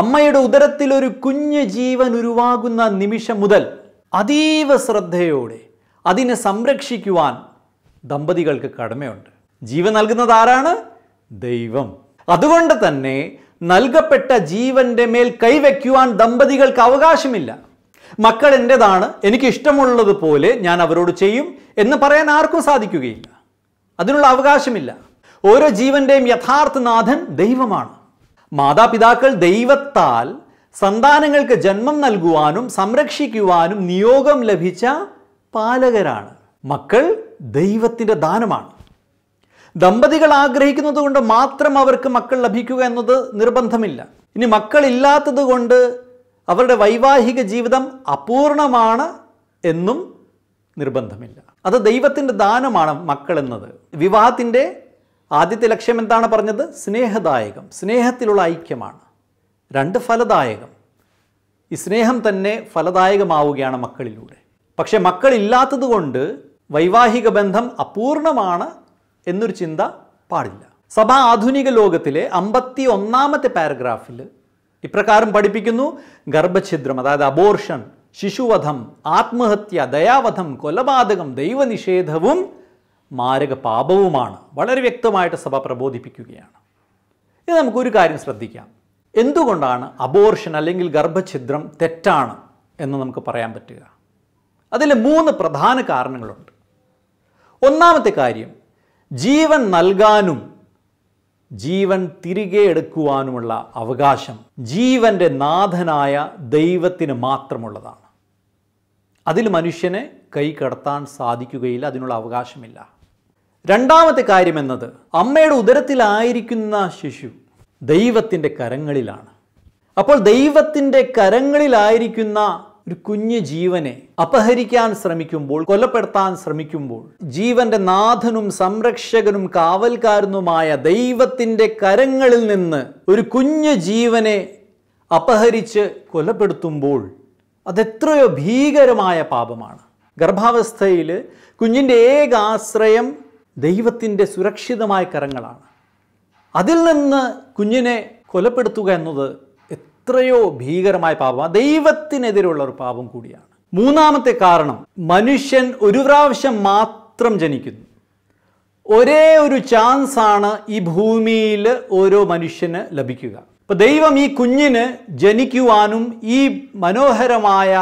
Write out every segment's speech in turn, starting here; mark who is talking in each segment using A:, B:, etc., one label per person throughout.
A: അമ്മയുടെ ഉദരത്തിൽ ഒരു കുഞ്ഞു ജീവൻ ഉരുവാകുന്ന നിമിഷം മുതൽ അതീവ ശ്രദ്ധയോടെ അതിനെ സംരക്ഷിക്കുവാൻ ദമ്പതികൾക്ക് കടമയുണ്ട് ജീവൻ നൽകുന്നത് ആരാണ് ദൈവം അതുകൊണ്ട് തന്നെ നൽകപ്പെട്ട ജീവൻ്റെ മേൽ കൈവയ്ക്കുവാൻ ദമ്പതികൾക്ക് അവകാശമില്ല മക്കൾ എൻ്റെതാണ് എനിക്ക് ഇഷ്ടമുള്ളത് പോലെ ഞാൻ അവരോട് ചെയ്യും എന്ന് പറയാൻ ആർക്കും സാധിക്കുകയില്ല അതിനുള്ള അവകാശമില്ല ഓരോ ജീവൻ്റെയും യഥാർത്ഥ നാഥൻ ദൈവമാണ് മാതാപിതാക്കൾ ദൈവത്താൽ സന്താനങ്ങൾക്ക് ജന്മം നൽകുവാനും സംരക്ഷിക്കുവാനും നിയോഗം ലഭിച്ച പാലകരാണ് മക്കൾ ദൈവത്തിൻ്റെ ദാനമാണ് ദമ്പതികൾ ആഗ്രഹിക്കുന്നത് കൊണ്ട് മാത്രം അവർക്ക് മക്കൾ ലഭിക്കുക എന്നത് നിർബന്ധമില്ല ഇനി മക്കളില്ലാത്തത് കൊണ്ട് അവരുടെ വൈവാഹിക ജീവിതം അപൂർണമാണ് എന്നും നിർബന്ധമില്ല അത് ദൈവത്തിൻ്റെ ദാനമാണ് മക്കൾ എന്നത് വിവാഹത്തിൻ്റെ ആദ്യത്തെ ലക്ഷ്യം എന്താണ് പറഞ്ഞത് സ്നേഹദായകം സ്നേഹത്തിലുള്ള ഐക്യമാണ് രണ്ട് ഫലദായകം ഈ സ്നേഹം തന്നെ ഫലദായകമാവുകയാണ് മക്കളിലൂടെ പക്ഷേ മക്കളില്ലാത്തതുകൊണ്ട് വൈവാഹിക ബന്ധം അപൂർണമാണ് എന്നൊരു ചിന്ത പാടില്ല സഭ ആധുനിക ലോകത്തിലെ അമ്പത്തി ഒന്നാമത്തെ പാരഗ്രാഫിൽ ഇപ്രകാരം പഠിപ്പിക്കുന്നു ഗർഭഛിദ്രം അതായത് അബോർഷൻ ശിശുവധം ആത്മഹത്യ ദയാവധം കൊലപാതകം ദൈവനിഷേധവും മാരക പാപവുമാണ് വളരെ വ്യക്തമായിട്ട് സഭ പ്രബോധിപ്പിക്കുകയാണ് ഇനി നമുക്കൊരു കാര്യം ശ്രദ്ധിക്കാം എന്തുകൊണ്ടാണ് അബോർഷൻ അല്ലെങ്കിൽ ഗർഭഛിദ്രം തെറ്റാണ് എന്ന് നമുക്ക് പറയാൻ പറ്റുക അതിൽ മൂന്ന് പ്രധാന കാരണങ്ങളുണ്ട് ഒന്നാമത്തെ കാര്യം ജീവൻ നൽകാനും ജീവൻ തിരികെ എടുക്കുവാനുമുള്ള അവകാശം ജീവൻ്റെ നാഥനായ ദൈവത്തിന് മാത്രമുള്ളതാണ് അതിൽ മനുഷ്യനെ കൈ കടത്താൻ സാധിക്കുകയില്ല അതിനുള്ള അവകാശമില്ല രണ്ടാമത്തെ കാര്യം എന്നത് അമ്മയുടെ ഉദരത്തിലായിരിക്കുന്ന ശിശു ദൈവത്തിൻ്റെ കരങ്ങളിലാണ് അപ്പോൾ ദൈവത്തിൻ്റെ കരങ്ങളിലായിരിക്കുന്ന ഒരു കുഞ്ഞു ജീവനെ അപഹരിക്കാൻ ശ്രമിക്കുമ്പോൾ കൊലപ്പെടുത്താൻ ശ്രമിക്കുമ്പോൾ ജീവന്റെ നാഥനും സംരക്ഷകനും കാവൽക്കാരനുമായ ദൈവത്തിൻ്റെ കരങ്ങളിൽ നിന്ന് ഒരു കുഞ്ഞു ജീവനെ അപഹരിച്ച് കൊലപ്പെടുത്തുമ്പോൾ അതെത്രയോ ഭീകരമായ പാപമാണ് ഗർഭാവസ്ഥയിൽ കുഞ്ഞിൻ്റെ ഏക ആശ്രയം ദൈവത്തിൻ്റെ സുരക്ഷിതമായ കരങ്ങളാണ് അതിൽ നിന്ന് കുഞ്ഞിനെ കൊലപ്പെടുത്തുക എന്നത് എത്രയോ ഭീകരമായ പാപമാണ് ദൈവത്തിനെതിരെയുള്ള ഒരു പാപം കൂടിയാണ് മൂന്നാമത്തെ കാരണം മനുഷ്യൻ ഒരു പ്രാവശ്യം മാത്രം ജനിക്കുന്നു ഒരേ ഒരു ചാൻസ് ആണ് ഈ ഭൂമിയിൽ ഓരോ മനുഷ്യന് ലഭിക്കുക അപ്പം ദൈവം ഈ കുഞ്ഞിന് ജനിക്കുവാനും ഈ മനോഹരമായ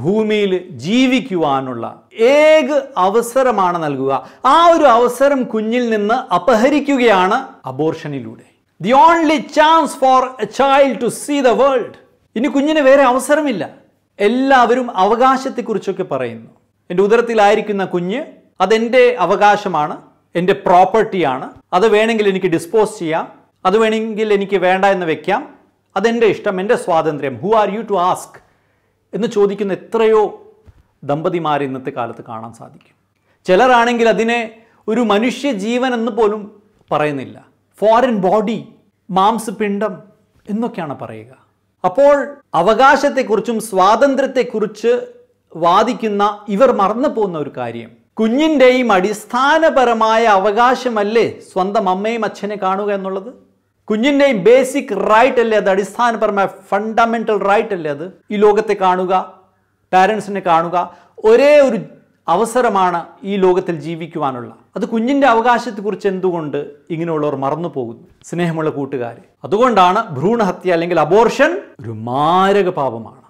A: ഭൂമിയിൽ ജീവിക്കുവാനുള്ള ഏക അവസരമാണ് നൽകുക ആ ഒരു അവസരം കുഞ്ഞിൽ നിന്ന് അപഹരിക്കുകയാണ് അബോർഷനിലൂടെ the only chance for a child to see the world ഇനി കുഞ്ഞിന് വേറെ അവസരമില്ല എല്ലാവരും അവകാശത്തെക്കുറിച്ചൊക്കെ പറയുന്നു എൻ്റെ ഉദരത്തിലായിരിക്കുന്ന കുഞ്ഞ് അതെൻ്റെ അവകാശമാണ് എൻ്റെ പ്രോപ്പർട്ടിയാണ് അത് വേണമെങ്കിൽ എനിക്ക് ഡിസ്പോസ് ചെയ്യാം അത് വേണമെങ്കിൽ എനിക്ക് വേണ്ട എന്ന് വെക്കാം അതെൻ്റെ ഇഷ്ടം എൻ്റെ സ്വാതന്ത്ര്യം who are you to ask എന്ന് ചോദിക്കുന്ന എത്രയോ ദമ്പതിമാരെ ഇന്നത്തെ കാലത്ത് കാണാൻ സാധിക്കും ചിലരാണെങ്കിൽ അതിനെ ഒരു മനുഷ്യ ജീവൻ എന്ന് പോലും പറയുന്നില്ല ഫോറിൻ ബോഡി മാംസപിണ്ഡം എന്നൊക്കെയാണ് പറയുക അപ്പോൾ അവകാശത്തെക്കുറിച്ചും സ്വാതന്ത്ര്യത്തെക്കുറിച്ച് വാദിക്കുന്ന ഇവർ മറന്നു പോകുന്ന ഒരു കാര്യം കുഞ്ഞിൻ്റെയും അടിസ്ഥാനപരമായ അവകാശമല്ലേ സ്വന്തം അമ്മയും അച്ഛനെ കാണുക എന്നുള്ളത് കുഞ്ഞിൻ്റെയും ബേസിക് റൈറ്റ് അല്ലേ അത് അടിസ്ഥാനപരമായ ഫണ്ടമെൻ്റൽ റൈറ്റ് അല്ലേ അത് ഈ ലോകത്തെ കാണുക പാരൻസിനെ കാണുക ഒരേ ഒരു അവസരമാണ് ഈ ലോകത്തിൽ ജീവിക്കുവാനുള്ള അത് കുഞ്ഞിൻ്റെ അവകാശത്തെക്കുറിച്ച് എന്തുകൊണ്ട് ഇങ്ങനെയുള്ളവർ മറന്നു പോകുന്നു സ്നേഹമുള്ള കൂട്ടുകാർ അതുകൊണ്ടാണ് ഭ്രൂണഹത്യ അല്ലെങ്കിൽ അബോർഷൻ ഒരു മാരക പാപമാണ്